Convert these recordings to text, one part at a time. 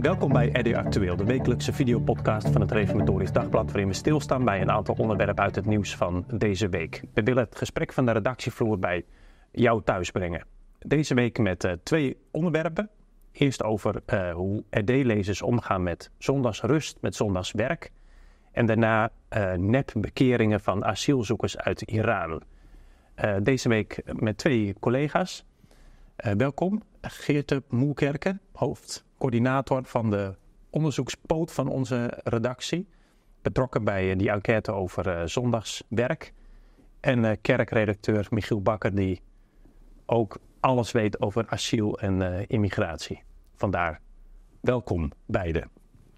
Welkom bij Edu Actueel, de wekelijkse videopodcast van het Reformatorisch Dagblad, waarin we stilstaan bij een aantal onderwerpen uit het nieuws van deze week. We willen het gesprek van de redactievloer bij jou thuis brengen. Deze week met eh, twee onderwerpen. Eerst over eh, hoe RD-lezers omgaan met zondagsrust, met zondagswerk. En daarna net eh, nepbekeringen van asielzoekers uit Iran. deze week met twee collega's. welkom, Geerte Moelkerken, hoofd coördinator van de onderzoekspoot van onze redactie. Betrokken bij eh, die enquête over eh, zondagswerk. En eh, kerkredacteur Michiel Bakker, die ook alles weet over asiel en immigratie. Vandaar welkom beiden.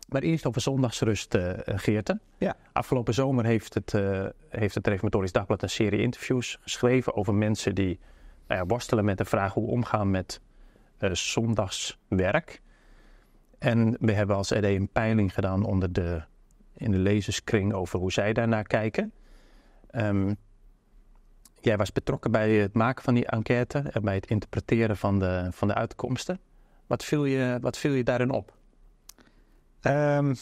Maar eerst over zondagsrust, uh, Ja. Afgelopen zomer heeft het, uh, heeft het Reformatorisch Dagblad een serie interviews geschreven over mensen die nou worstelen met de vraag hoe omgaan met zondagswerk. En we hebben als RD e een peiling gedaan onder de, in de lezerskring over hoe zij daarnaar kijken. Ehm, jij was betrokken bij het maken van die enquête en bij het interpreteren van de, van de uitkomsten. Wat viel, je, wat viel je daarin op? Ehm,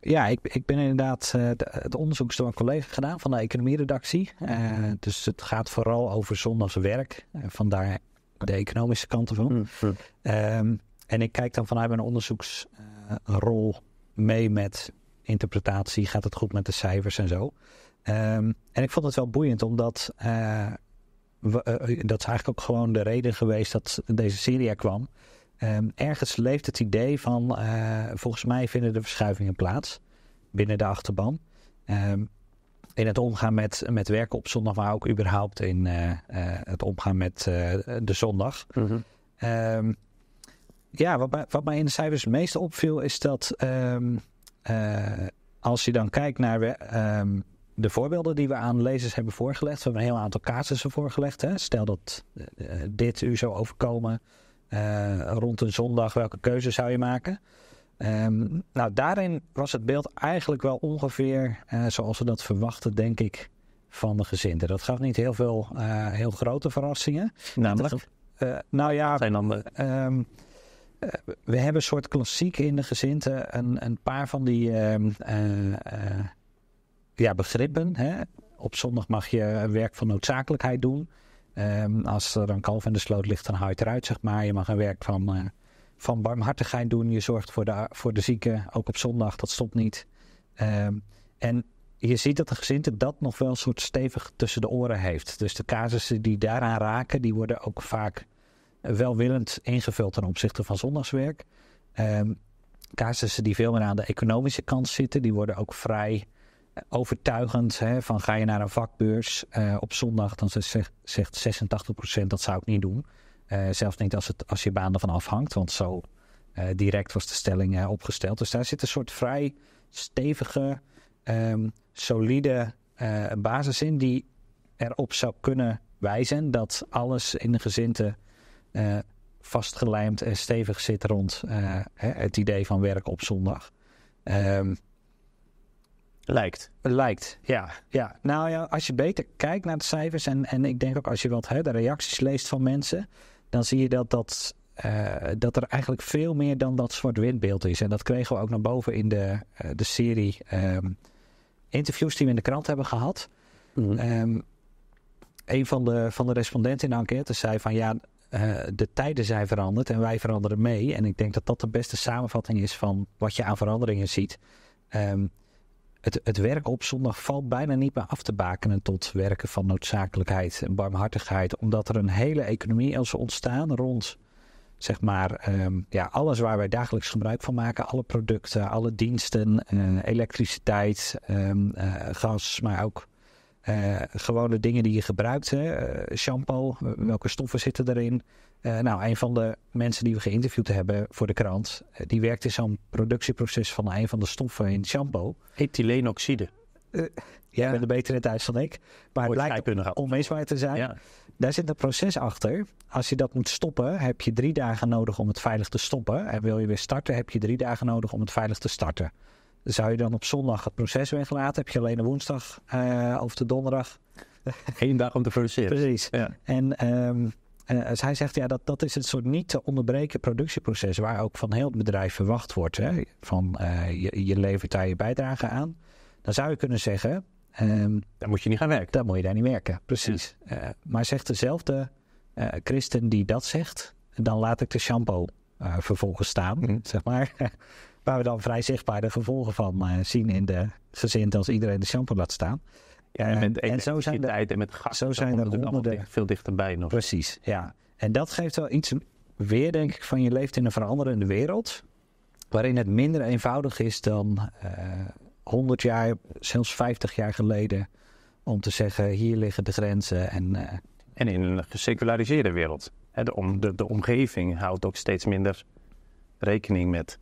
ja, ik, ik ben inderdaad eh, het onderzoek door een collega gedaan van de economieredactie. Uh, dus het gaat vooral over zondags werk. Uh, vandaar de economische kanten van. Mm, mm. Ehm, en ik kijk dan vanuit mijn onderzoeksrol mee met interpretatie. Gaat het goed met de cijfers en zo? Ehm, en ik vond het wel boeiend, omdat eh, eh, eh, dat is eigenlijk ook gewoon de reden geweest dat deze serie kwam. Ehm, ergens leeft het idee van, volgens mij vinden de verschuivingen plaats binnen de achterban. Ehm, in het omgaan met, met werken op zondag, maar ook überhaupt in het omgaan met de zondag. Mm ja, wat mij, wat mij in de cijfers het meest opviel is dat ehm, eh, als je dan kijkt naar eh, ehm, de voorbeelden die we aan lezers hebben voorgelegd, we hebben een heel aantal casussen voorgelegd. Hè. Stel dat eh, dit u zou overkomen rond een zondag, welke keuze zou je maken? Ehm, nou, daarin was het beeld eigenlijk wel ongeveer zoals we dat verwachten, denk ik, van de gezinnen. Dat gaf niet heel veel heel grote verrassingen. Namelijk? nou ja, zijn eh, we hebben een soort klassiek in de gezinten een, een paar van die ehm, eh, eh, ja, begrippen. Hè? Op zondag mag je werk van noodzakelijkheid doen. Ehm, als er een kalf in de sloot ligt, dan haal eruit, zeg maar. Je mag een werk van, van barmhartigheid doen. Je zorgt voor de, voor de zieken, ook op zondag, dat stopt niet. Ehm, en je ziet dat de gezinte dat nog wel een soort stevig tussen de oren heeft. Dus de casussen die daaraan raken, die worden ook vaak welwillend ingevuld ten opzichte van zondagswerk. Um, casussen die veel meer aan de economische kant zitten, die worden ook vrij eh, overtuigend. Hè, van ga je naar een vakbeurs eh, op zondag, dan zegt, zegt 86% dat zou ik niet doen. Uh, zelfs niet als, het, als je baan ervan afhangt, want zo direct was de stelling opgesteld. Dus daar zit een soort vrij stevige, ehm, solide basis in die erop zou kunnen wijzen dat alles in de gezinte eh, vastgelijmd en stevig zit rond eh, het idee van werk op zondag. Ehm, Lijkt. Lijkt, ja. ja. Nou ja, als je beter kijkt naar de cijfers en, en ik denk ook als je wat hè, de reacties leest van mensen, dan zie je dat, dat, eh, dat er eigenlijk veel meer dan dat zwart-wit beeld is. En dat kregen we ook naar boven in de, de serie ehm, interviews die we in de krant hebben gehad. Mm een van de, van de respondenten in de enquête zei van ja, eh, de tijden zijn veranderd en wij veranderen mee. En ik denk dat dat de beste samenvatting is van wat je aan veranderingen ziet. Ehm, het, het werk op zondag valt bijna niet meer af te bakenen tot werken van noodzakelijkheid en barmhartigheid. Omdat er een hele economie is ontstaan rond zeg maar, ehm, ja, alles waar wij dagelijks gebruik van maken. Alle producten, alle diensten, eh, elektriciteit, ehm, eh, gas, maar ook uh, gewone dingen die je gebruikt. Hè? Eh, shampoo, welke stoffen zitten erin? Eh, nou, een van de mensen die we geïnterviewd hebben voor de krant, die werkt in zo'n productieproces van een van de stoffen in shampoo. etylenoxide. Uh, ja. Ik ben er beter in thuis dan ik. Maar het lijkt te zijn. Ja. Daar zit een proces achter. Als je dat moet stoppen, heb je drie dagen nodig om het veilig te stoppen. En wil je weer starten, heb je drie dagen nodig om het veilig te starten. Zou je dan op zondag het proces weglaten? Heb je alleen de woensdag eh, of de donderdag? Geen dag om te produceren. Precies. Ja. En um, hij zegt, ja, dat, dat is het soort niet te onderbreken productieproces waar ook van heel het bedrijf verwacht wordt. Hè? Van eh, je, je, levert daar je bijdrage aan. Dan zou je kunnen zeggen. Um, ehm, dan moet je niet gaan werken. Dan moet je daar niet werken, precies. maar zegt dezelfde christen die dat zegt, dan laat ik de shampoo vervolgens staan, mhm. zeg maar. Waar we dan vrij zichtbaar de gevolgen van eh, zien in de gezin, als iedereen de shampoo laat staan. Ja, en, eh, met en zo zijn de en met gas, zo zijn er honderden. veel dichterbij nog. Precies, ja. En dat geeft wel iets weer, denk ik, van je leeft in een veranderende wereld. Waarin het minder eenvoudig is dan 100 eh, jaar, zelfs 50 jaar geleden. Om te zeggen, hier liggen de grenzen. En, en in een geseculariseerde wereld. Hè, de, om, de, de omgeving houdt ook steeds minder rekening met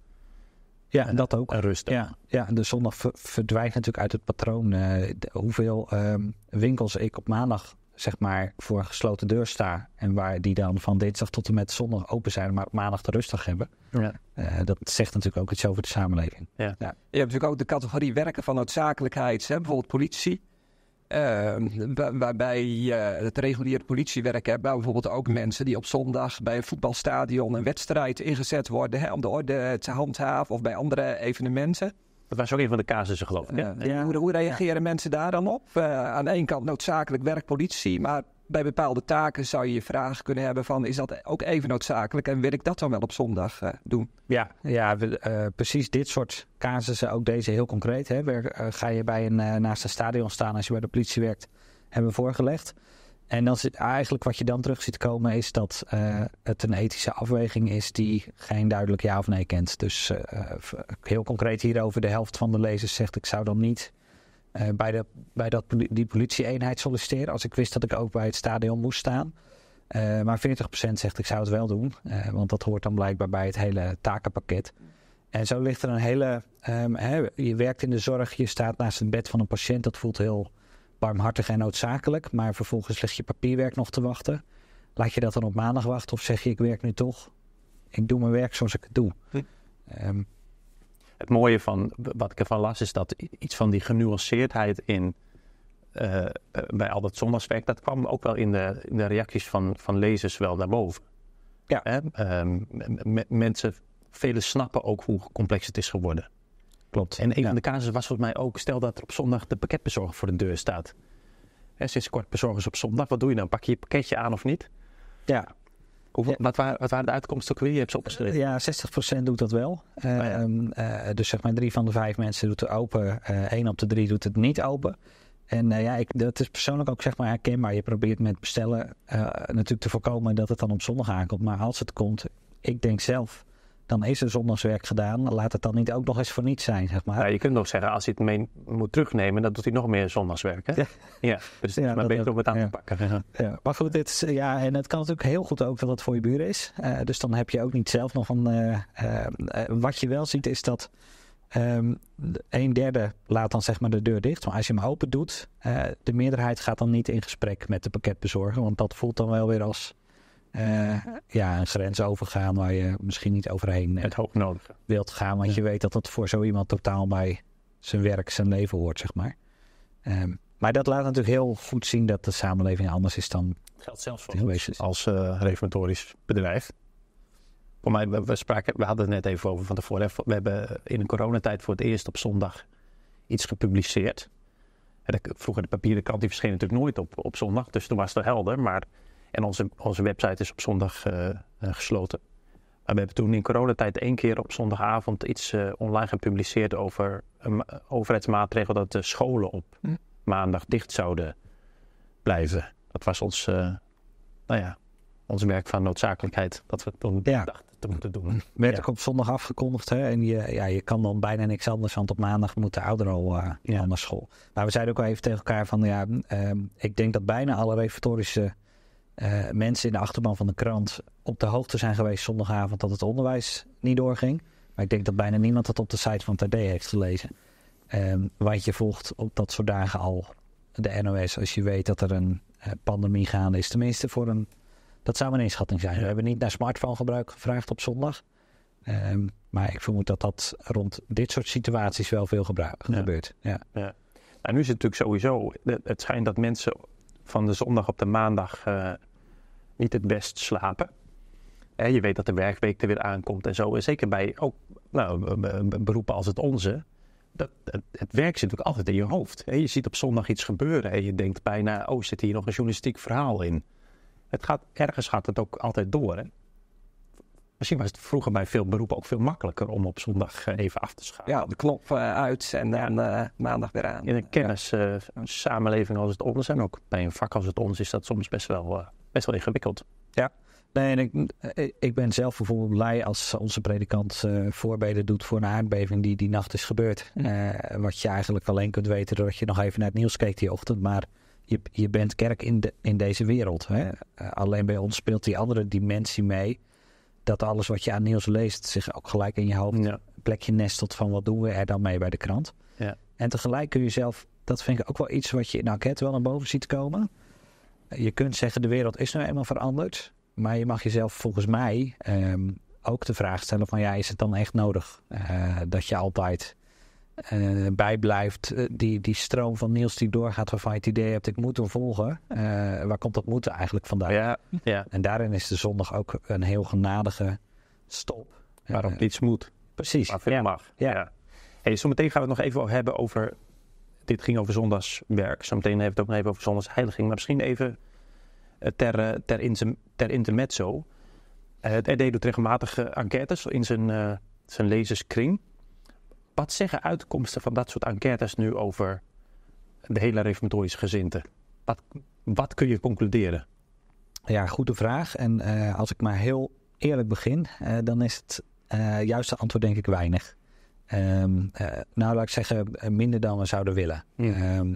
ja, en dat ook. En rustig. Ja, ja, de zondag verdwijnt natuurlijk uit het patroon. Eh, hoeveel ehm, winkels ik op maandag zeg maar voor een gesloten deur sta en waar die dan van dinsdag tot en met zondag open zijn, maar op maandag te rustig hebben. Ja. Eh, dat zegt natuurlijk ook iets over de samenleving. Ja. ja. Je hebt natuurlijk ook de categorie werken van noodzakelijkheid, hè? bijvoorbeeld politici. Ehm, waarbij waarbij eh, het reguliere politiewerk hebben bijvoorbeeld ook mensen die op zondag bij een voetbalstadion een wedstrijd ingezet worden hè, om de orde te handhaven of bij andere evenementen. Dat was ook een van de casussen, geloof ik. Eh, hoe, hoe, reageren mensen daar dan op? Eh, aan de ene kant noodzakelijk werkpolitie, maar bij bepaalde taken zou je je vraag kunnen hebben van... is dat ook even noodzakelijk en wil ik dat dan wel op zondag eh, doen? Ja, ja eh, precies dit soort casussen, ook deze heel concreet. Hè. Eh, ga je bij een, naast een stadion staan als je bij de politie werkt, hebben we voorgelegd. En dan zit eigenlijk wat je dan terug ziet komen is dat het een ethische afweging is die geen duidelijk ja of nee kent. Dus heel concreet hierover, de helft van de lezers zegt ik zou dan niet eh, bij, de, bij dat, die eenheid solliciteren. Als ik wist dat ik ook bij het stadion moest staan. Uh, maar 40% zegt ik zou het wel doen. Eh, want dat hoort dan blijkbaar bij het hele takenpakket. En zo ligt er een hele. Ehm, hè, je werkt in de zorg, je staat naast het bed van een patiënt. Dat voelt heel barmhartig en noodzakelijk. Maar vervolgens ligt je papierwerk nog te wachten. Laat je dat dan op maandag wachten of zeg je ik werk nu toch? Ik doe mijn werk zoals ik het doe. Hm. Ehm, het mooie van wat ik ervan las is dat iets van die genuanceerdheid in. Eh, eh, bij al dat zondagswerk, dat kwam ook wel in de, in de reacties van, van lezers wel naar boven. Ja. Hè? Ehm, mensen, velen snappen ook hoe complex het is geworden. Klopt. En een van de casus was volgens mij ook, stel dat er op zondag de pakketbezorger voor de deur staat. Hè, sinds kort bezorgers op zondag, wat doe je dan? Pak je je pakketje aan of niet? Ja wat, waren, wat waren de uitkomsten ook weer? Je hebt ze opgeschreven. Ja, 60% doet dat wel. Oh, ehm, eh, dus zeg maar drie van de vijf mensen doet het open. Eén eh, op de drie doet het niet open. En eh, ja, ik, dat is persoonlijk ook zeg maar herkenbaar. Je probeert met bestellen natuurlijk te voorkomen dat het dan op zondag aankomt. Maar als het komt, ik denk zelf dan is er zondagswerk gedaan. Laat het dan niet ook nog eens voor niets zijn, zeg maar. Ja, je kunt nog zeggen, als hij het mee moet terugnemen, dan doet hij nog meer zondagswerk, hè? Ja. ja. dus het is maar beter om het aan te pakken. Maar goed, dit eh, ja, en het kan natuurlijk heel goed ook dat het voor je buren is. Eh, dus dan heb je ook niet zelf nog een... Eh, wat je wel ziet is dat... Ehm, een derde laat dan zeg maar de deur dicht. Maar als je hem open doet, de meerderheid gaat dan niet in gesprek met de pakketbezorger. Want dat voelt dan wel weer als eh, ja, een grens overgaan waar je misschien niet overheen het eh, wilt gaan. Want je weet dat dat voor zo iemand totaal bij zijn werk, zijn leven hoort, zeg maar. Ehm, maar dat laat natuurlijk heel goed zien dat de samenleving anders is dan... Geldt zelfs voor ons als uh, reformatorisch bedrijf. Voor mij, we, spraken, we hadden het net even over van tevoren. We hebben in een coronatijd voor het eerst op zondag iets gepubliceerd. vroeger de papieren krant, die verscheen natuurlijk nooit op, op zondag. Dus toen was het helder. Maar en onze, onze website is op zondag eh, eh, gesloten. Maar we hebben toen in coronatijd één keer op zondagavond iets eh, online gepubliceerd over een overheidsmaatregel dat de scholen op hm. maandag dicht zouden blijven. Dat was ons, nou ja, ons werk van noodzakelijkheid dat we toen ja. dachten te moeten doen. Hm. Werd ook op zondag afgekondigd. Hè? En je, ja, je kan dan bijna niks anders, want op maandag moet de ouder al uh, naar school. Maar we zeiden ook al even tegen elkaar van ja, hm, ehm, ik denk dat bijna alle reformatorische uh, mensen in de achterban van de krant op de hoogte zijn geweest zondagavond dat het onderwijs niet doorging. Maar ik denk dat bijna niemand dat op de site van Tardé heeft gelezen. Um, ehm, want je volgt op dat soort dagen al de NOS als je weet dat er een eh, pandemie gaande is. Tenminste voor een, dat zou een inschatting zijn. We hebben niet naar smartphone gebruik gevraagd op zondag. Ehm, maar ik vermoed dat dat rond dit soort situaties wel veel gebruik, gebeurt. ja. ja. En nou, nu is het natuurlijk sowieso, het schijnt dat mensen van de zondag op de maandag eh, niet het best slapen. En eh, je weet dat de werkweek er weer aankomt en zo. En zeker bij ook nou, beroepen als het onze. Dat, het, werk zit ook altijd in je hoofd. je ziet op zondag iets gebeuren en je denkt bijna... oh, zit hier nog een journalistiek verhaal in? Het gaat, ergens gaat het ook altijd door, Misschien was het vroeger bij veel beroepen ook veel makkelijker om op zondag eh, even af te schakelen. Ja, de knop eh, uit en dan eh, maandag weer aan. In een kennissamenleving samenleving als het ons en ook bij een vak als het ons is dat soms best wel, best wel ingewikkeld. Ja, Nee, ik, ik, ben zelf bijvoorbeeld blij als onze predikant uh, voorbeden doet voor een aardbeving die die nacht is gebeurd. wat je eigenlijk alleen kunt weten doordat je nog even naar het nieuws keek die ochtend. Maar je, je bent kerk in, de, in deze wereld. Hè? alleen bij ons speelt die andere dimensie mee dat alles wat je aan nieuws leest zich ook gelijk in je hoofd plekje nestelt van wat doen we er dan mee bij de krant. Ja. En tegelijk kun je zelf, dat vind ik ook wel iets wat je in de enquête wel naar boven ziet komen. Je kunt zeggen de wereld is nou eenmaal veranderd, maar je mag jezelf volgens mij ehm, ook de vraag stellen van ja, is het dan echt nodig eh, dat je altijd eh, bijblijft. Eh, die, die stroom van Niels die doorgaat waarvan je het idee hebt, ik moet hem volgen. Eh, waar komt dat moeten eigenlijk vandaan? Ja, ja. En daarin is de zondag ook een heel genadige stop. Waarop iets moet. Precies. Waarop mag. Ja. ja. Hey, zometeen gaan we het nog even hebben over, dit ging over zondagswerk. Zometeen hebben we het ook nog even over zondagsheiliging. Maar misschien even ter, ter, ter intermezzo. het RD doet regelmatig enquêtes in zijn, zijn lezerskring. Wat zeggen uitkomsten van dat soort enquêtes nu over de hele reformatorische gezinte? Wat, wat kun je concluderen? Ja, goede vraag. En eh, als ik maar heel eerlijk begin, eh, dan is het eh, juiste antwoord denk ik weinig. Ehm, nou, laat ik zeggen, minder dan we zouden willen. Ehm,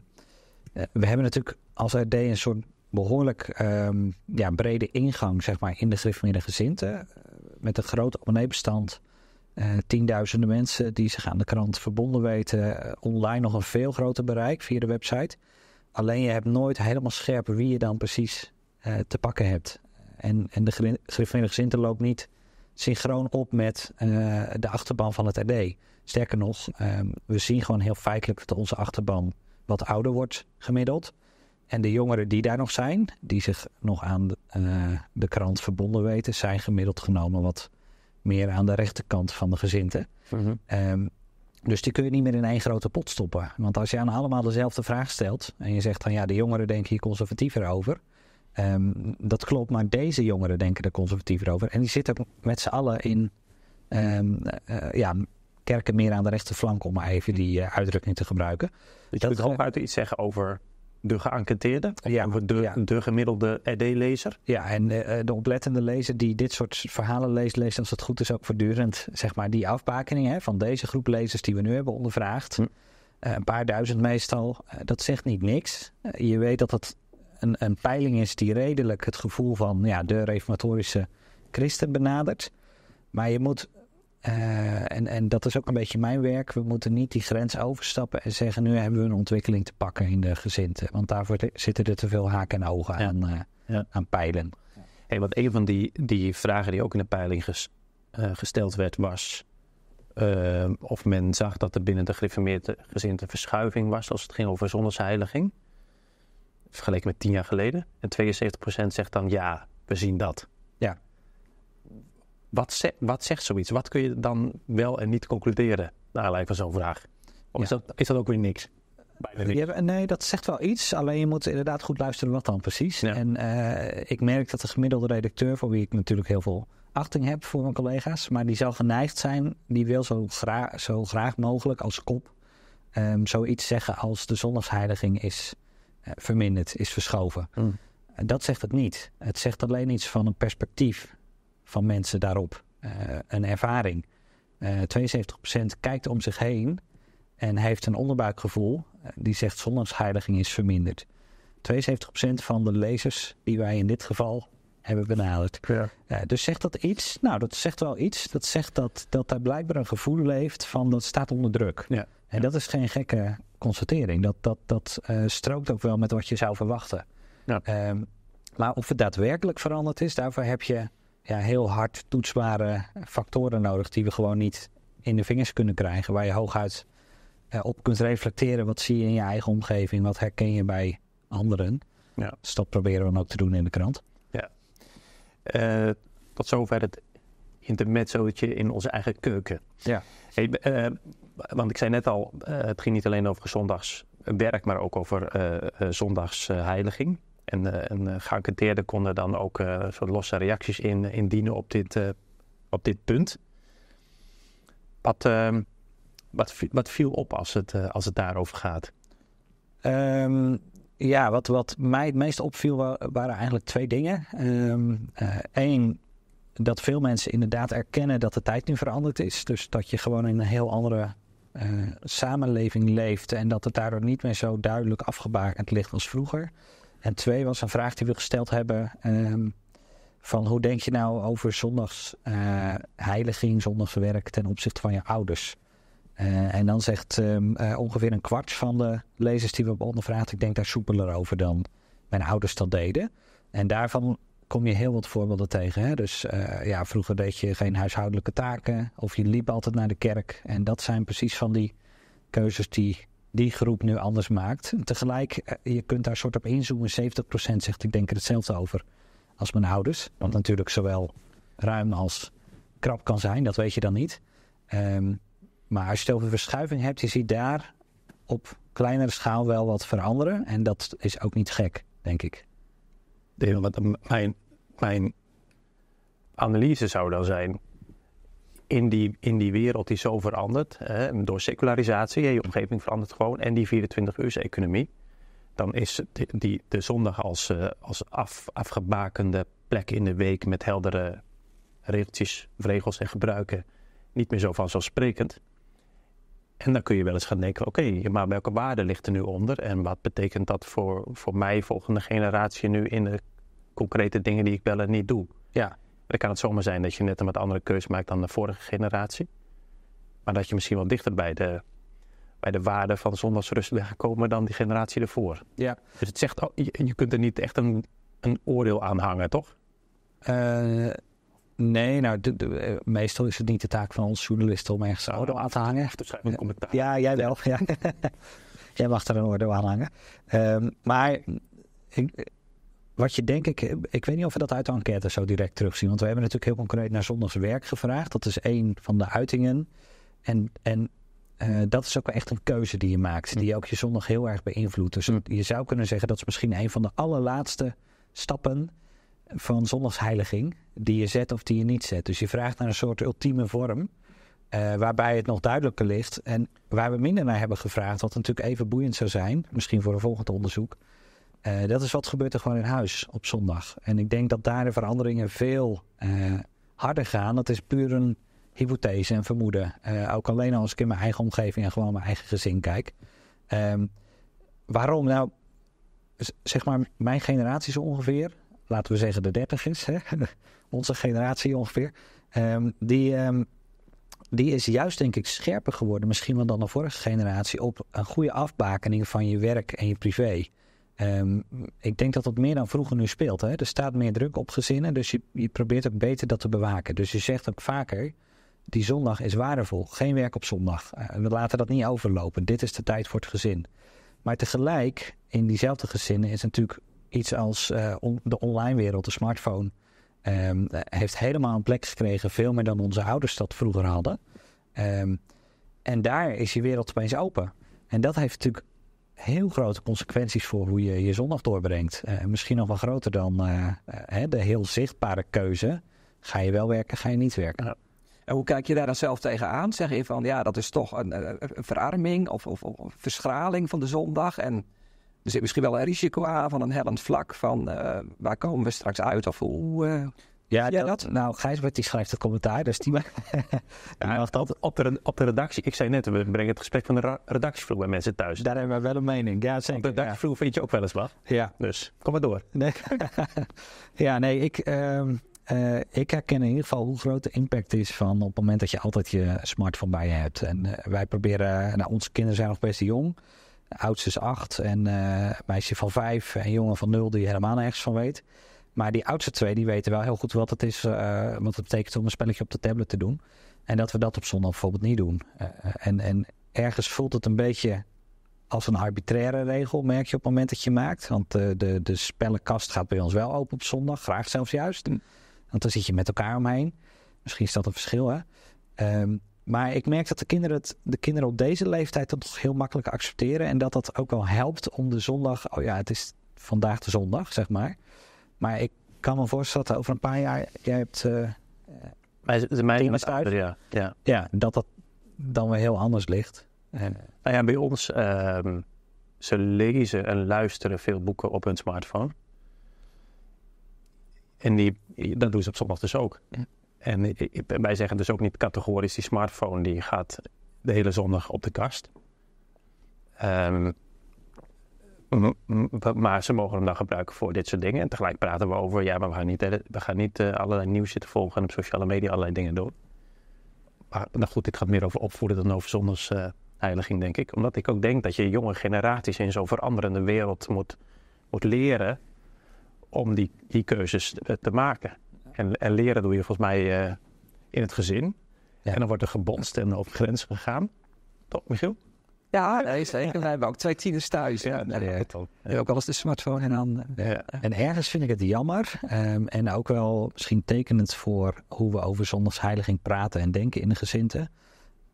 we hebben natuurlijk als RD een soort behoorlijk ehm, ja, brede ingang zeg maar, in de gereformeerde gezinten. Met een groot abonneebestand uh, tienduizenden mensen die zich aan de krant verbonden weten. Eh, online nog een veel groter bereik via de website. Alleen je hebt nooit helemaal scherp wie je dan precies eh, te pakken hebt. En, en de Griffin Gezinten loopt niet synchroon op met de achterban van het RD. Sterker nog, ehm, we zien gewoon heel feitelijk dat onze achterban wat ouder wordt gemiddeld. En de jongeren die daar nog zijn, die zich nog aan de krant verbonden weten, zijn gemiddeld genomen wat meer aan de rechterkant van de gezinten. Mhm. Ehm, dus die kun je niet meer in één grote pot stoppen. Want als je aan allemaal dezelfde vraag stelt en je zegt van ja, de jongeren denken hier conservatiever over. Ehm, dat klopt, maar deze jongeren denken er conservatiever over. En die zitten met z'n allen in ehm, eh, ja, kerken meer aan de rechterflank, om maar even die eh, uitdrukking te gebruiken. Dus je dat, kunt hooguit eh, uh, iets zeggen over de geënquêteerde, ja, de, de gemiddelde RD-lezer. Ja, en de, eh, eh, de oplettende lezer die dit soort verhalen leest, leest als het goed is ook voortdurend zeg maar, die afbakening hè, van deze groep lezers die we nu hebben ondervraagd. Hm. Eh, een paar duizend meestal, dat zegt niet niks. je weet dat dat een, een, peiling is die redelijk het gevoel van ja, de reformatorische christen benadert. Maar je moet eh, en, en dat is ook een beetje mijn werk. We moeten niet die grens overstappen en zeggen: nu hebben we een ontwikkeling te pakken in de gezinten. Want daarvoor zitten er te veel haken en ogen aan, uh, ja. pijlen. Hey, want een van die, die vragen die ook in de peiling eh, gesteld werd, was of men zag dat er binnen de gereformeerde gezinten verschuiving was als het ging over zondagsheiliging. Vergeleken met tien jaar geleden. En 72% zegt dan ja, we zien dat. Wat, zegt, wat zegt zoiets? Wat kun je dan wel en niet concluderen? Naar aanleiding van zo'n vraag. Of is, dat, is dat ook weer niks? nee, dat zegt wel iets. Alleen je moet inderdaad goed luisteren wat dan precies. En eh, ik merk dat de gemiddelde redacteur, voor wie ik natuurlijk heel veel achting heb voor mijn collega's, maar die zal geneigd zijn, die wil zo, graag, zo graag mogelijk als kop ehm, zoiets zeggen als de zondagsheiliging is eh, verminderd, is verschoven. Hmm. dat zegt het niet. Het zegt alleen iets van een perspectief van mensen daarop. Eh, een ervaring. Uh, eh, 72% kijkt om zich heen en heeft een onderbuikgevoel eh, die zegt zondagsheiliging is verminderd. 72% van de lezers die wij in dit geval hebben benaderd. Ja. dus zegt dat iets? Nou, dat zegt wel iets. Dat zegt dat, dat daar blijkbaar een gevoel leeft van dat staat onder druk. Ja. En dat is geen gekke constatering. Dat, dat, dat strookt ook wel met wat je zou verwachten. Ja. Ehm, maar of het daadwerkelijk veranderd is, daarvoor heb je ja, heel hard toetsbare factoren nodig die we gewoon niet in de vingers kunnen krijgen. Waar je hooguit eh, op kunt reflecteren. Wat zie je in je eigen omgeving? Wat herken je bij anderen? Ja. Dus dat proberen we dan ook te doen in de krant. Ja. Eh, tot zover het intermezzootje in onze eigen keuken. Ja. Eh, want ik zei net al, het ging niet alleen over zondags werk, maar ook over zondags heiliging. En, eh, en eh, geënquêteerden konden dan ook eh, soort losse reacties indienen op dit, op dit punt. Wat, ehm, wat, wat viel op als het, als het daarover gaat? Ehm, ja, wat, wat mij het meest opviel waren eigenlijk twee dingen. Eén, ehm, dat veel mensen inderdaad erkennen dat de tijd nu veranderd is. Dus dat je gewoon in een heel andere samenleving leeft en dat het daardoor niet meer zo duidelijk afgebakend ligt als vroeger. En twee was een vraag die we gesteld hebben. Ehm, van hoe denk je nou over zondags eh, zondagswerk ten opzichte van je ouders? Eh, en dan zegt ehm, eh, ongeveer een kwart van de lezers die we hebben ondervraagd, ik denk daar soepeler over dan mijn ouders dat deden. En daarvan kom je heel wat voorbeelden tegen. Hè? Dus ja, vroeger deed je geen huishoudelijke taken of je liep altijd naar de kerk. En dat zijn precies van die keuzes die die groep nu anders maakt. Tegelijk, eh, je kunt daar soort op inzoomen. 70% zegt ik denk er hetzelfde over als mijn ouders. Want natuurlijk zowel ruim als krap kan zijn, dat weet je dan niet. Ehm, maar als je het verschuiving hebt, je ziet daar op kleinere schaal wel wat veranderen. En dat is ook niet gek, denk ik. mijn, mijn analyse zou dan zijn in die, in die wereld die zo verandert, hè, door secularisatie, je omgeving verandert gewoon, en die 24-uurs-economie, dan is die, de zondag als, eh, als af, afgebakende plek in de week met heldere regeltjes, regels en gebruiken niet meer zo vanzelfsprekend. En dan kun je wel eens gaan denken: oké, maar welke waarde ligt er nu onder? En wat betekent dat voor, voor mij, volgende generatie, nu in de concrete dingen die ik wel en niet doe? Ja, dan kan het zomaar zijn dat je net een wat andere keus maakt dan de vorige generatie. Maar dat je misschien wel dichter bij de, bij de waarde van zondagsrust bent gekomen dan die generatie ervoor. Ja. Dus het zegt, je kunt er niet echt een, een oordeel aan hangen, toch? Eh, nee, nou, eh, meestal is het niet de taak van ons journalisten om ergens een oh, oordeel aan te hangen. een commentaar. Ja, jij wel. Ja. jij mag er een oordeel aan hangen. Ehm, maar ik, wat je denk ik, ik weet niet of we dat uit de enquête zo direct terugzien. Want we hebben natuurlijk heel concreet naar zondags werk gevraagd. Dat is één van de uitingen. En, en eh, dat is ook wel echt een keuze die je maakt, hm. die ook je zondag heel erg beïnvloedt. Dus hm. je zou kunnen zeggen dat is misschien een van de allerlaatste stappen van zondagsheiliging die je zet of die je niet zet. Dus je vraagt naar een soort ultieme vorm. Eh, waarbij het nog duidelijker ligt en waar we minder naar hebben gevraagd, wat natuurlijk even boeiend zou zijn, misschien voor een volgend onderzoek, eh, dat is wat gebeurt er gewoon in huis op zondag. En ik denk dat daar de veranderingen veel eh, harder gaan. Dat is puur een hypothese en vermoeden. Eh, ook alleen als ik in mijn eigen omgeving en gewoon mijn eigen gezin kijk. Ehm, waarom? Nou, zeg maar, mijn generatie is ongeveer, laten we zeggen de is. onze generatie ongeveer, ehm, die, ehm, die is juist denk ik scherper geworden, misschien wel dan de vorige generatie, op een goede afbakening van je werk en je privé. Ehm, ik denk dat dat meer dan vroeger nu speelt. Hè? Er staat meer druk op gezinnen, dus je, je probeert ook beter dat te bewaken. Dus je zegt ook vaker, die zondag is waardevol. Geen werk op zondag. Eh, we laten dat niet overlopen. Dit is de tijd voor het gezin. Maar tegelijk, in diezelfde gezinnen is natuurlijk iets als eh, de online wereld, de smartphone, ehm, heeft helemaal een plek gekregen. Veel meer dan onze ouders dat vroeger hadden. Ehm, en daar is je wereld opeens open. En dat heeft natuurlijk heel grote consequenties voor hoe je je zondag doorbrengt. Eh, misschien nog wel groter dan eh, eh, de heel zichtbare keuze. Ga je wel werken, ga je niet werken? En hoe kijk je daar dan zelf tegenaan? Zeg je van ja, dat is toch een, verarming of, of, verschraling van de zondag? En er zit misschien wel een risico aan van een hellend vlak van waar komen we straks uit of hoe... Ja, dat, Nou, Gijsbert die schrijft het commentaar, dus die, ja, wacht altijd. Op de, op de redactie, ik zei net, we brengen het gesprek van de redactievloer bij mensen thuis. Daar hebben wij wel een mening, ja zeker. Op de redactievloer vind je ook wel eens wat. Ja. Dus, kom maar door. Nee. ja, nee, ik, ehm, eh, ik herken in ieder geval hoe groot de impact is van op het moment dat je altijd je smartphone bij je hebt. En eh, wij proberen, nou onze kinderen zijn nog best jong. oudste is acht en eh, meisje van vijf en jongen van nul die helemaal nergens van weet. Maar die oudste twee die weten wel heel goed wat het is, uh, wat het betekent om een spelletje op de tablet te doen. En dat we dat op zondag bijvoorbeeld niet doen. Eh, eh, en, en ergens voelt het een beetje als een arbitraire regel, merk je op het moment dat je maakt. Want de, de, de spellenkast gaat bij ons wel open op zondag, graag zelfs juist. Mm. Want dan zit je met elkaar omheen. Misschien is dat een verschil, hè? Ehm, maar ik merk dat de kinderen, het, de kinderen op deze leeftijd dat toch heel makkelijk accepteren. En dat dat ook wel helpt om de zondag. Oh ja, het is vandaag de zondag, zeg maar. Maar ik kan me voorstellen dat over een paar jaar, jij hebt... Uh, mijn, mijn ja. ja. Ja, dat dat dan weer heel anders ligt. En, nou ja, bij ons, ehm, ze lezen en luisteren veel boeken op hun smartphone. En die, dat doen ze op zondag dus ook. En wij zeggen dus ook niet categorisch, die smartphone die gaat de hele zondag op de kast. Um, Mm-hmm, mm-hmm. Maar ze mogen hem dan gebruiken voor dit soort dingen. En tegelijk praten we over, ja, maar we gaan niet, eh, we gaan niet eh, allerlei nieuws zitten volgen en op sociale media allerlei dingen doen. Maar nou goed, dit gaat meer over opvoeden dan over zondagsheiliging, eh, denk ik. Omdat ik ook denk dat je jonge generaties in zo'n veranderende wereld moet, moet leren om die, die keuzes te maken. En, leren doe je volgens mij in het gezin. En dan wordt er gebonst en over grenzen gegaan. Toch, Michiel? Ja, nee, zeker. Wij hebben ook twee tieners thuis. Ja, nee, nou Ook alles de smartphone in handen. Ja. En ergens vind ik het jammer. Ehm, en ook wel misschien tekenend voor hoe we over zondagsheiliging praten en denken in de gezinten.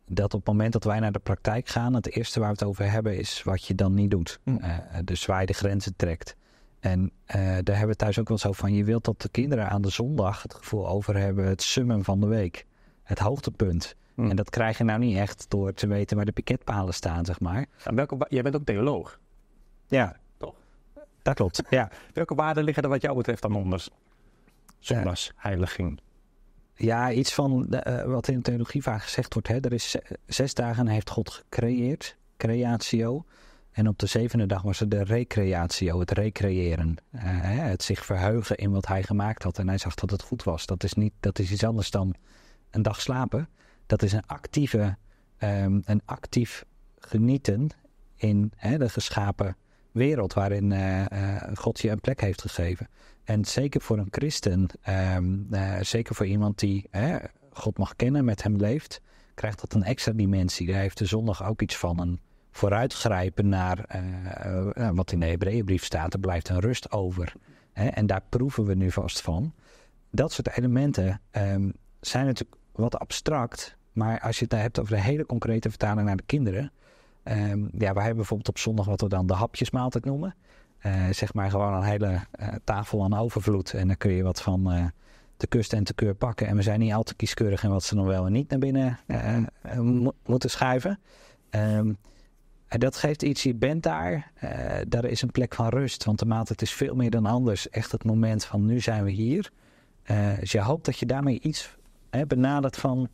Dat op het moment dat wij naar de praktijk gaan, het eerste waar we het over hebben is wat je dan niet doet. Mm. Uh, dus waar je de grenzen trekt. En eh, daar hebben we thuis ook wel zo van. Je wilt dat de kinderen aan de zondag het gevoel over hebben, het summum van de week. Het hoogtepunt. Hm. En dat krijg je nou niet echt door te weten waar de piketpalen staan, zeg maar. En welke, jij bent ook theoloog. Ja. Toch? Dat klopt, ja. welke waarden liggen er wat jou betreft dan onder? Zondags, eh. heiliging. Ja, iets van eh, wat in de theologie vaak gezegd wordt. Hè? Er is zes dagen heeft God gecreëerd, creatio. En op de zevende dag was er de recreatio, het recreëren. Eh, het zich verheugen in wat hij gemaakt had. En hij zag dat het goed was. Dat is, niet, dat is iets anders dan een dag slapen dat is een, actieve, ehm, een actief genieten in hè, de geschapen wereld waarin eh, eh, God je een plek heeft gegeven. En zeker voor een christen, ehm, eh, zeker voor iemand die God mag kennen, met hem leeft, krijgt dat een extra dimensie. Daar heeft de zondag ook iets van een vooruitgrijpen naar wat in de Hebreeënbrief staat. Er blijft een rust over. Hè? En daar proeven we nu vast van. Dat soort elementen ehm, zijn natuurlijk wat abstract, maar als je het hebt over de hele concrete vertaling naar de kinderen. Um, ja, wij hebben bijvoorbeeld op zondag wat we dan de hapjesmaaltijd noemen. Eh, zeg maar gewoon een hele eh, tafel aan overvloed. En dan kun je wat van uh, de kust en de keur pakken. En we zijn niet al te kieskeurig in wat ze dan wel en niet naar binnen moeten schuiven. Ehm, en dat geeft iets, je bent daar, daar is een plek van rust. Want de maaltijd is veel meer dan anders. Echt het moment van nu zijn we hier. dus je hoopt dat je daarmee iets benadert van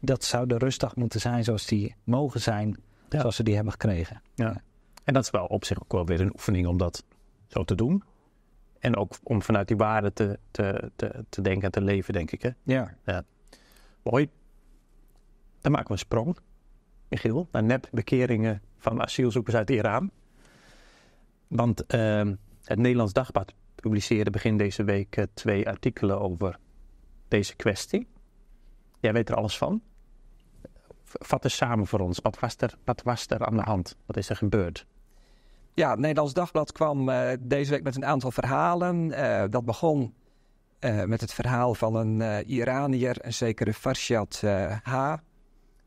dat zou de rustdag moeten zijn zoals die mogen zijn, zoals ze die hebben gekregen. Ja. En dat is wel op zich ook wel weer een oefening om dat zo te doen. En ook om vanuit die waarden te, te, te, te, denken en te leven, denk ik. Hè? Ja. ja. Mooi. Dan maken we een sprong, Michiel, naar bekeringen van asielzoekers uit Iran. Want ehm, het Nederlands Dagblad publiceerde begin deze week eh, twee artikelen over deze kwestie. Jij weet er alles van vat eens samen voor ons. Wat was, er, wat was er aan de hand? Wat is er gebeurd? Ja, het Nederlands Dagblad kwam eh, deze week met een aantal verhalen. Eh, dat begon eh, met het verhaal van een Iranier, een zekere Farshad H.,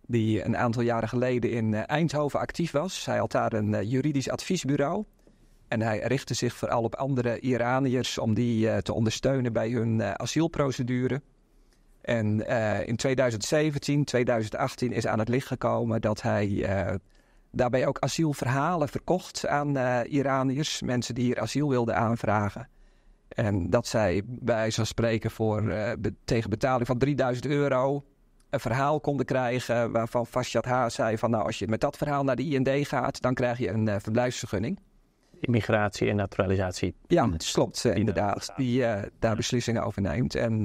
die een aantal jaren geleden in Eindhoven actief was. Hij had daar een juridisch adviesbureau. En hij richtte zich vooral op andere Iraniërs om die te ondersteunen bij hun asielprocedure. En eh, in 2017, 2018 is aan het licht gekomen dat hij eh, daarbij ook asielverhalen verkocht aan uh, Iraniërs, mensen die hier asiel wilden aanvragen. En dat zij bij zo spreken voor, be tegen betaling van 3000 euro een verhaal konden krijgen waarvan Fashad H. zei van nou als je met dat verhaal naar de IND gaat, dan krijg je een verblijfsvergunning immigratie en naturalisatie. Ja, het klopt, inderdaad. Die daar beslissingen over neemt. En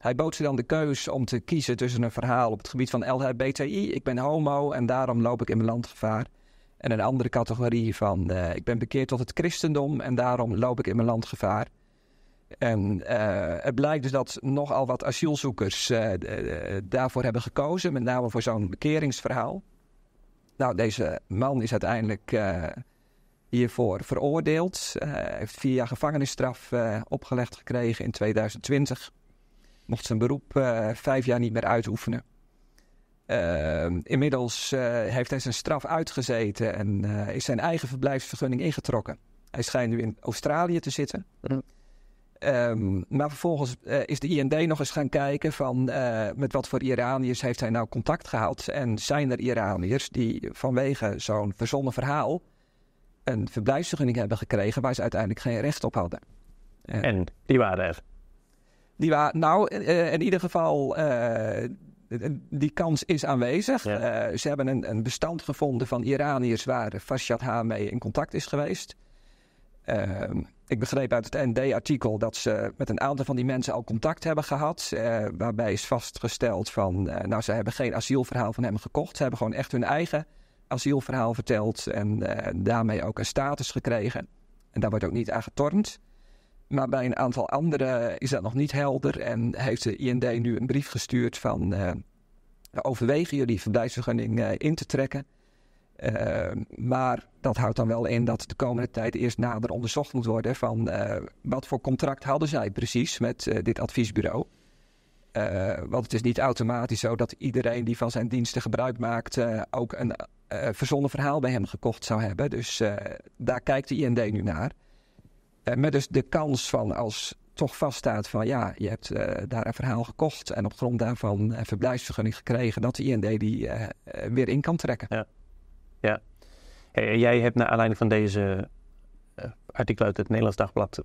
hij bood ze dan de keus om te kiezen tussen een verhaal op het gebied van LHBTI, ik ben homo en daarom loop ik in mijn land gevaar. En een andere categorie van eh, ik ben bekeerd tot het christendom en daarom loop ik in mijn land gevaar. En eh, het blijkt dus dat nogal wat asielzoekers eh, daarvoor hebben gekozen, met name voor zo'n bekeringsverhaal. Nou, deze man is uiteindelijk hiervoor veroordeeld. Hij heeft vier jaar gevangenisstraf opgelegd gekregen in 2020 mocht zijn beroep eh, vijf jaar niet meer uitoefenen. Ehm, inmiddels eh, heeft hij zijn straf uitgezeten en eh, is zijn eigen verblijfsvergunning ingetrokken. Hij schijnt nu in Australië te zitten. Ehm, maar vervolgens is de IND nog eens gaan kijken van met wat voor Iraniërs heeft hij nou contact gehad. En zijn er Iraniërs die vanwege zo'n verzonnen verhaal een verblijfsvergunning hebben gekregen waar ze uiteindelijk geen recht op hadden. en die waren er. Die waren, nou, eh, eh, in ieder geval eh, die kans is aanwezig. ze hebben een, een, bestand gevonden van Iraniërs waar Fashad H. mee in contact is geweest. Ehm, ik begreep uit het ND-artikel dat ze met een aantal van die mensen al contact hebben gehad. waarbij is vastgesteld van, nou ze hebben geen asielverhaal van hem gekocht. Ze hebben gewoon echt hun eigen asielverhaal verteld en daarmee ook een status gekregen. En daar wordt ook niet aan getornd. Maar bij een aantal anderen is dat nog niet helder en heeft de IND nu een brief gestuurd van uh, overwegen jullie verblijfsvergunning eh, in te trekken. Eh, maar dat houdt dan wel in dat de komende tijd eerst nader onderzocht moet worden van wat voor contract hadden zij precies met dit adviesbureau. want het is niet automatisch zo dat iedereen die van zijn diensten gebruik maakt ook een verzonnen verhaal bij hem gekocht zou hebben. Dus daar kijkt de IND nu naar. Eh, met dus de kans van als toch vaststaat van ja, je hebt eh, daar een verhaal gekocht en op grond daarvan een verblijfsvergunning gekregen, dat de IND die eh, weer in kan trekken. Ja. ja. Hey, jij hebt naar aanleiding van deze artikel uit het Nederlands Dagblad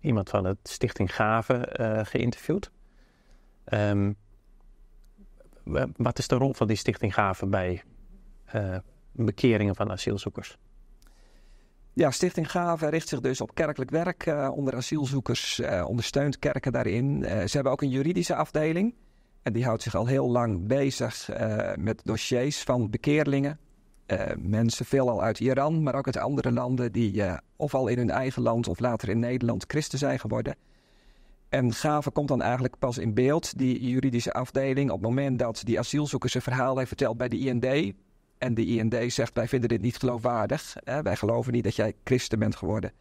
iemand van het Stichting Gave geïnterviewd. Ehm, wat is de rol van die Stichting Gave bij bekeringen van asielzoekers? Ja, Stichting Gave richt zich dus op kerkelijk werk eh, onder asielzoekers, uh, ondersteunt kerken daarin. Eh, ze hebben ook een juridische afdeling en die houdt zich al heel lang bezig met dossiers van bekeerlingen. mensen veelal uit Iran, maar ook uit andere landen die of al in hun eigen land of later in Nederland christen zijn geworden. En Gave komt dan eigenlijk pas in beeld, die juridische afdeling, op het moment dat die asielzoeker zijn verhaal heeft verteld bij de IND. En de IND zegt: Wij vinden dit niet geloofwaardig. Hè? Wij geloven niet dat jij christen bent geworden.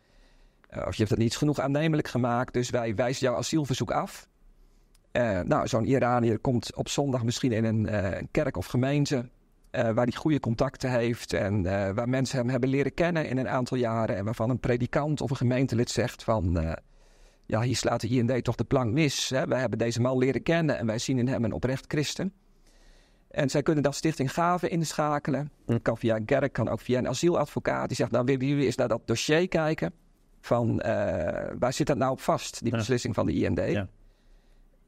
Eh, of je hebt dat niet genoeg aannemelijk gemaakt, dus wij wijzen jouw asielverzoek af. Eh, nou, zo'n Iranier komt op zondag misschien in een eh, kerk of gemeente. waar hij goede contacten heeft en waar mensen hem hebben leren kennen in een aantal jaren. En waarvan een predikant of een gemeentelid zegt van ja, hier slaat de IND toch de plank mis. Hè? Wij hebben deze man leren kennen en wij zien in hem een oprecht christen. En zij kunnen dan Stichting Gave inschakelen. Hm. Dat kan via een kan ook via een asieladvocaat. Die zegt, nou willen jullie eens naar dat dossier kijken. Van eh, waar zit dat nou op vast, die beslissing van de IND. Ja.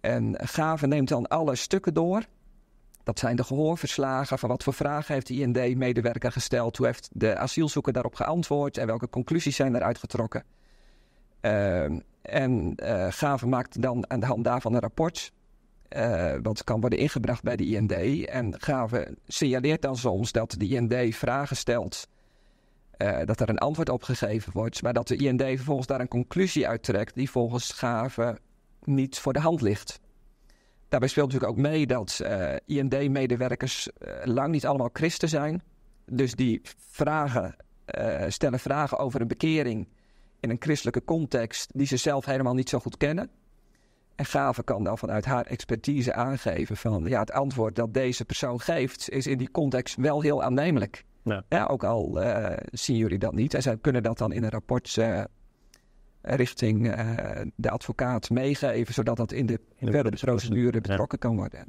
En Gave neemt dan alle stukken door. Dat zijn de gehoorverslagen van wat voor vragen heeft de IND-medewerker gesteld. Hoe heeft de asielzoeker daarop geantwoord en welke conclusies zijn eruit getrokken. Ehm, en uh, eh, Gave maakt dan aan de hand daarvan een rapport. Eh, wat kan worden ingebracht bij de IND. En gaven signaleert dan soms dat de IND vragen stelt. Eh, dat er een antwoord op gegeven wordt, maar dat de IND vervolgens daar een conclusie uit trekt die volgens gaven niet voor de hand ligt. Daarbij speelt natuurlijk ook mee dat eh, IND-medewerkers lang niet allemaal christen zijn. Dus die vragen, stellen vragen over een bekering in een christelijke context die ze zelf helemaal niet zo goed kennen. En Gave kan dan vanuit haar expertise aangeven van ja, het antwoord dat deze persoon geeft is in die context wel heel aannemelijk. Ja. ook al eh, zien jullie dat niet. En zij kunnen dat dan in een rapport eh, richting eh, de advocaat meegeven, zodat dat in de, verdere procedure betrokken kan worden.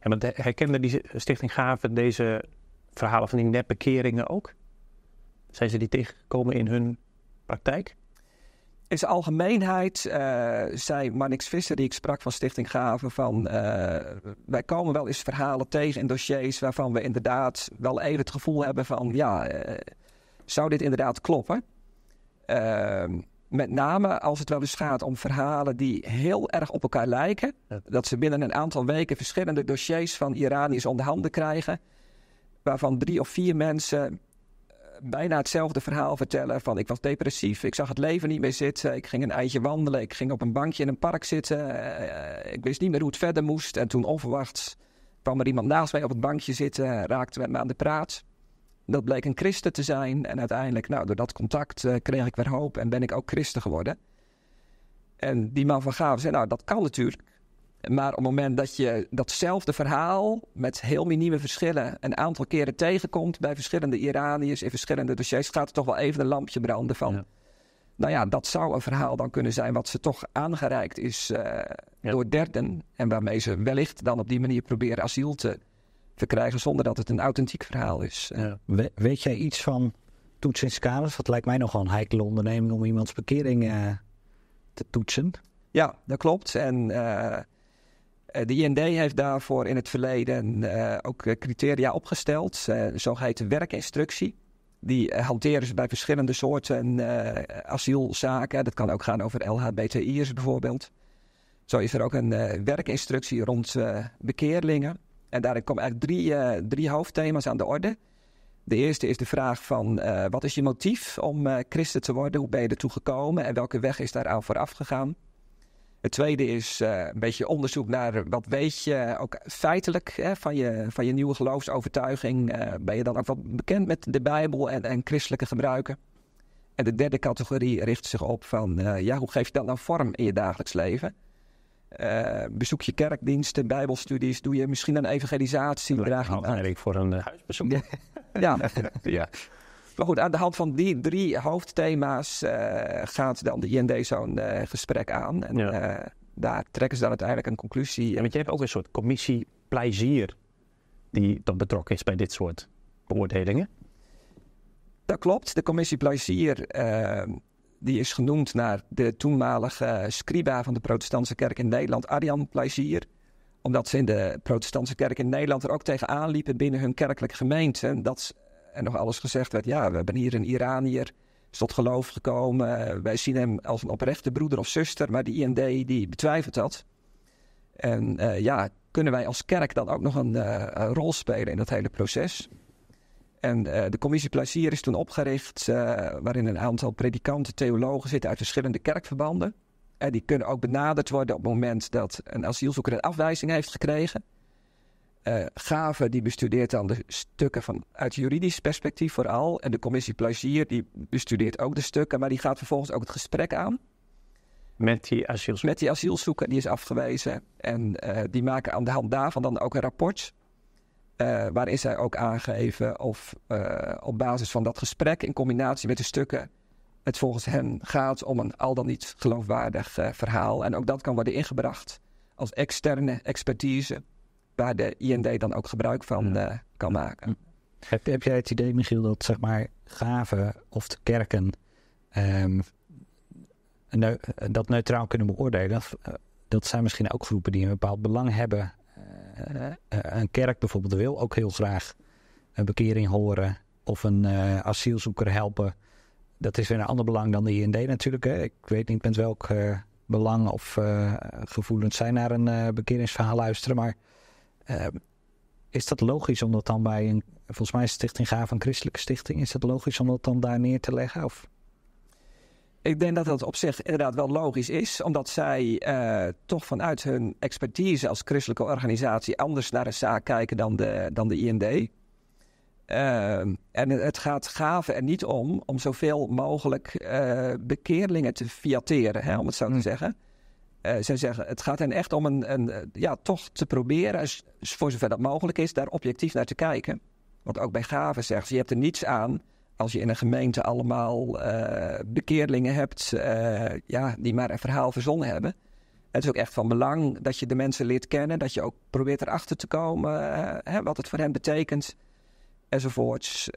En want herkende die stichting Gave deze verhalen van die nepbekeringen ook? Zijn ze die tegengekomen in hun praktijk? in zijn algemeenheid eh, zei Manix Visser, die ik sprak van Stichting Gaven, van eh, wij komen wel eens verhalen tegen in dossiers waarvan we inderdaad wel even het gevoel hebben van ja, eh, zou dit inderdaad kloppen? Ehm, met name als het wel eens gaat om verhalen die heel erg op elkaar lijken. Dat ze binnen een aantal weken verschillende dossiers van Iranisch onder handen krijgen. Waarvan drie of vier mensen bijna hetzelfde verhaal vertellen. Van ik was depressief, ik zag het leven niet meer zitten. Ik ging een eitje wandelen, ik ging op een bankje in een park zitten. Eh, ik wist niet meer hoe het verder moest. En toen onverwachts kwam er iemand naast mij op het bankje zitten, raakte met me aan de praat. Dat bleek een christen te zijn. En uiteindelijk, nou, door dat contact eh, kreeg ik weer hoop en ben ik ook christen geworden. En die man van Gaven zei, nou, dat kan natuurlijk. Maar op het moment dat je datzelfde verhaal met heel minieme verschillen een aantal keren tegenkomt bij verschillende Iraniërs in verschillende dossiers, gaat er toch wel even een lampje branden van. Nou ja, dat zou een verhaal dan kunnen zijn wat ze toch aangereikt is eh, door derden. En waarmee ze wellicht dan op die manier proberen asiel te verkrijgen zonder dat het een authentiek verhaal is. Eh. weet jij iets van toetsingskaders? Dat lijkt mij nogal een heikele onderneming om iemands bekering eh, te toetsen. Ja, dat klopt. En... Eh, de IND heeft daarvoor in het verleden eh, ook eh, criteria opgesteld, zogeheten werkinstructie. Die hanteren ze bij verschillende soorten asielzaken. Dat kan ook gaan over LHBTI'ers bijvoorbeeld. Zo is er ook een uh, werkinstructie rond bekeerlingen. En daarin komen eigenlijk drie, drie hoofdthema's aan de orde. De eerste is de vraag van wat is je motief om christen te worden? Hoe ben je ertoe gekomen en welke weg is daaraan vooraf gegaan? Het tweede is eh, een beetje onderzoek naar wat weet je ook feitelijk hè, van, je, van je nieuwe geloofsovertuiging. Uh, ben je dan ook wat bekend met de Bijbel en, en christelijke gebruiken? En de derde categorie richt zich op van eh, ja, hoe geef je dat nou vorm in je dagelijks leven? bezoek je kerkdiensten, bijbelstudies, doe je misschien een evangelisatie? Draag je nou, voor een huisbezoek. ja. ja. Maar goed, aan de hand van die drie hoofdthema's uh, gaat dan de IND zo'n eh, gesprek aan. En eh, daar trekken ze dan uiteindelijk een conclusie. Ja, want je hebt ook een soort commissie plezier die dan betrokken is bij dit soort beoordelingen. Dat klopt. De commissie plezier ehm, die is genoemd naar de toenmalige scriba van de protestantse kerk in Nederland, Arjan Plezier omdat ze in de protestantse kerk in Nederland er ook tegenaan liepen binnen hun kerkelijke gemeente. Dat en nog alles gezegd werd, ja, we hebben hier een Iranier, is tot geloof gekomen. Wij zien hem als een oprechte broeder of zuster, maar de IND die betwijfelt dat. En eh, ja, kunnen wij als kerk dan ook nog een, eh, rol spelen in dat hele proces? En eh, de commissie Plezier is toen opgericht, waarin een aantal predikanten, theologen zitten uit verschillende kerkverbanden. En die kunnen ook benaderd worden op het moment dat een asielzoeker een afwijzing heeft gekregen. Eh, Gave die bestudeert dan de stukken van, uit juridisch perspectief vooral. En de commissie Plagier die bestudeert ook de stukken, maar die gaat vervolgens ook het gesprek aan. Met die asielzoeker? Met die asielzoeker, die is afgewezen. En eh, die maken aan de hand daarvan dan ook een rapport. Eh, waarin zij ook aangeven of op basis van dat gesprek in combinatie met de stukken het volgens hen gaat om een al dan niet geloofwaardig verhaal. En ook dat kan worden ingebracht als externe expertise waar de IND dan ook gebruik van eh, kan maken. Heb, jij het idee, Michiel, dat zeg maar gaven of de kerken ehm, dat neutraal kunnen beoordelen? Eh, dat zijn misschien ook groepen die een bepaald belang hebben. Eh, een kerk bijvoorbeeld wil ook heel graag een bekering horen of een asielzoeker helpen. Dat is weer een ander belang dan de IND natuurlijk. Hè? Ik weet niet met welk belang of uh, gevoelens zij naar een bekeringsverhaal luisteren. Maar Ehm, is dat logisch om dat dan bij een, volgens mij is Stichting Gave een christelijke stichting, is dat logisch om dat dan daar neer te leggen? Of? Ik denk dat dat op zich inderdaad wel logisch is, omdat zij eh, toch vanuit hun expertise als christelijke organisatie anders naar een zaak kijken dan de, dan de IND. Uh, ehm, en het gaat gaven er niet om om zoveel mogelijk uh, bekeerlingen te fiateren, hè, om het zo te mm. zeggen. Eh, zij zeggen, het gaat hen echt om een, een eh, ja, toch te proberen, voor zover dat mogelijk is, daar objectief naar te kijken. Want ook bij gaven zeggen ze, je hebt er niets aan als je in een gemeente allemaal eh, bekeerlingen hebt ja, die maar een verhaal verzonnen hebben. Het is ook echt van belang dat je de mensen leert kennen, dat je ook probeert erachter te komen hè, wat het voor hen betekent, enzovoorts.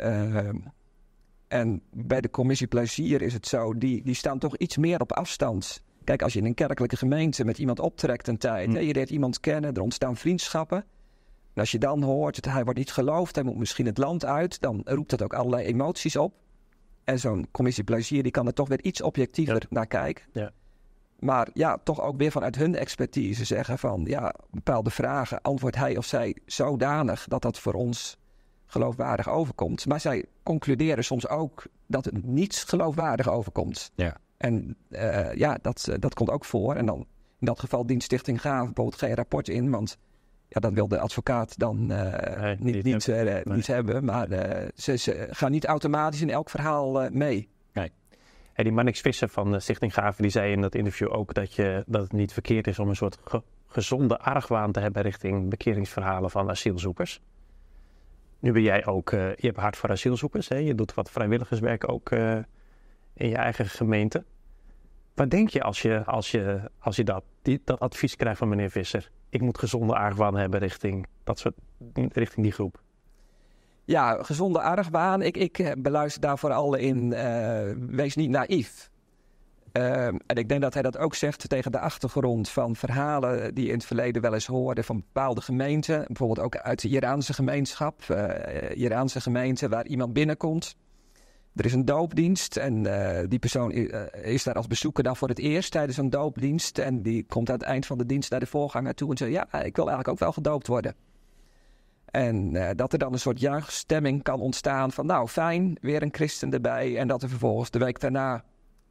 en bij de commissie Plezier is het zo, die, die staan toch iets meer op afstand Kijk, als je in een kerkelijke gemeente met iemand optrekt een tijd, mm. hè, je leert iemand kennen, er ontstaan vriendschappen. En als je dan hoort, dat hij wordt niet geloofd, hij moet misschien het land uit, dan roept dat ook allerlei emoties op. En zo'n commissie plezier, die kan er toch weer iets objectiever naar kijken. Ja. Maar ja, toch ook weer vanuit hun expertise zeggen van, ja, bepaalde vragen antwoordt hij of zij zodanig dat dat voor ons geloofwaardig overkomt. Maar zij concluderen soms ook dat het niets geloofwaardig overkomt. Ja. En eh, ja, dat, eh, dat komt ook voor. En dan in dat geval dient Stichting Gaaf bijvoorbeeld geen rapport in, want ja, dat wil de advocaat dan eh, niet, niet, hebben. Maar ze, ze, gaan niet automatisch in elk verhaal mee. Nee. Hey, die Mannix Visser van Stichting Gaaf, die zei in dat interview ook dat, je, dat het niet verkeerd is om een soort gezonde argwaan te hebben richting bekeringsverhalen van asielzoekers. Nu ben jij ook, je hebt hart voor asielzoekers, hè? je doet wat vrijwilligerswerk ook in je eigen gemeente. Wat denk je als je, als je, als je dat, die, dat advies krijgt van meneer Visser? Ik moet gezonde argwaan hebben richting, dat soort, richting die groep. Ja, gezonde argwaan. Ik, ik eh, beluister daar vooral in. Eh, wees niet naïef. Eh, en ik denk dat hij dat ook zegt tegen de achtergrond van verhalen die in het verleden wel eens hoorde van bepaalde gemeenten. Bijvoorbeeld ook uit de Iraanse gemeenschap. Iraanse gemeente waar iemand binnenkomt. Er is een doopdienst en eh, die persoon eh, is daar als bezoeker dan voor het eerst tijdens een doopdienst. En die komt aan het eind van de dienst naar de voorganger toe en zegt: Ja, ik wil eigenlijk ook wel gedoopt worden. En eh, dat er dan een soort juichstemming kan ontstaan van: Nou, fijn, weer een christen erbij. En dat er vervolgens de week daarna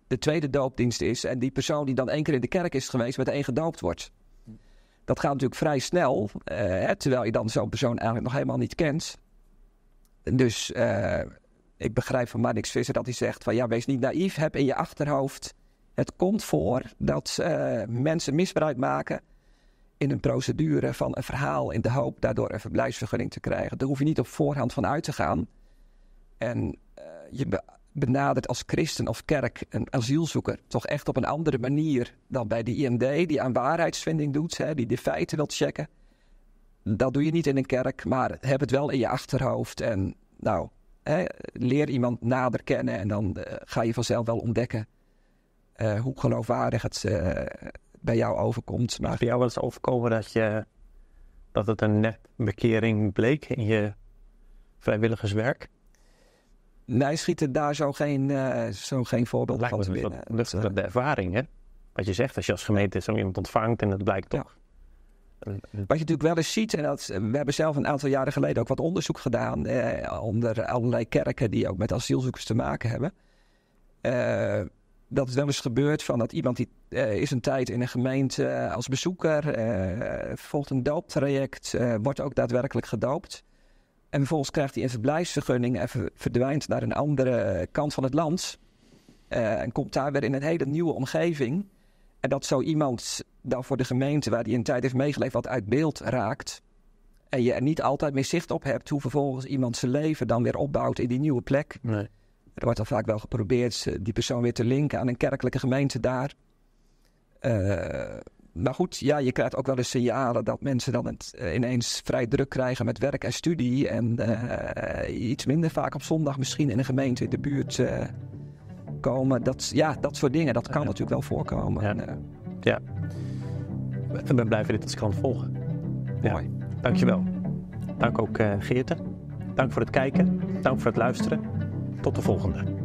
de tweede doopdienst is. En die persoon die dan één keer in de kerk is geweest, met één gedoopt wordt. Dat gaat natuurlijk vrij snel, terwijl je dan zo'n persoon eigenlijk nog helemaal niet kent. Dus ik begrijp van Marnix Visser dat hij zegt van ja, wees niet naïef, heb in je achterhoofd. Het komt voor dat eh, mensen misbruik maken in een procedure van een verhaal in de hoop daardoor een verblijfsvergunning te krijgen. Daar hoef je niet op voorhand van uit te gaan. En eh, je benadert als christen of kerk een asielzoeker toch echt op een andere manier dan bij de IMD, die aan waarheidsvinding doet, hè, die de feiten wil checken. Dat doe je niet in een kerk, maar heb het wel in je achterhoofd. En nou, leer iemand nader kennen en dan eh, ga je vanzelf wel ontdekken eh, hoe geloofwaardig het eh, bij jou overkomt. Maar... Bij jou wel eens overkomen dat, je, dat het een bekering bleek in je vrijwilligerswerk? Nee, schieten daar zo geen, zo geen voorbeeld van te binnen. Dat, de ervaring, hè? Wat je zegt, als je als gemeente zo iemand ontvangt en het blijkt toch... Wat je natuurlijk wel eens ziet, en dat, we hebben zelf een aantal jaren geleden ook wat onderzoek gedaan eh, onder allerlei kerken die ook met asielzoekers te maken hebben. Eh, dat het wel eens gebeurt van dat iemand die eh, is een tijd in een gemeente eh, als bezoeker, eh, volgt een dooptraject, eh, wordt ook daadwerkelijk gedoopt. En vervolgens krijgt hij een verblijfsvergunning en verdwijnt naar een andere kant van het land. en komt daar weer in een hele nieuwe omgeving. En dat zo iemand dan voor de gemeente waar die een tijd heeft meegeleefd wat uit beeld raakt. En je er niet altijd meer zicht op hebt hoe vervolgens iemand zijn leven dan weer opbouwt in die nieuwe plek. Nee. Er wordt dan vaak wel geprobeerd die persoon weer te linken aan een kerkelijke gemeente daar. Eh, maar goed, ja, je krijgt ook wel de signalen dat mensen dan het eh, ineens vrij druk krijgen met werk en studie. En eh, iets minder vaak op zondag misschien in een gemeente in de buurt dat, ja, dat soort dingen, dat kan natuurlijk wel voorkomen. Ja. En, eh, ja. we blijven dit als krant volgen. Mooi. Dankjewel. Dank ook uh, Dank voor het kijken. Dank voor het luisteren. Tot de volgende.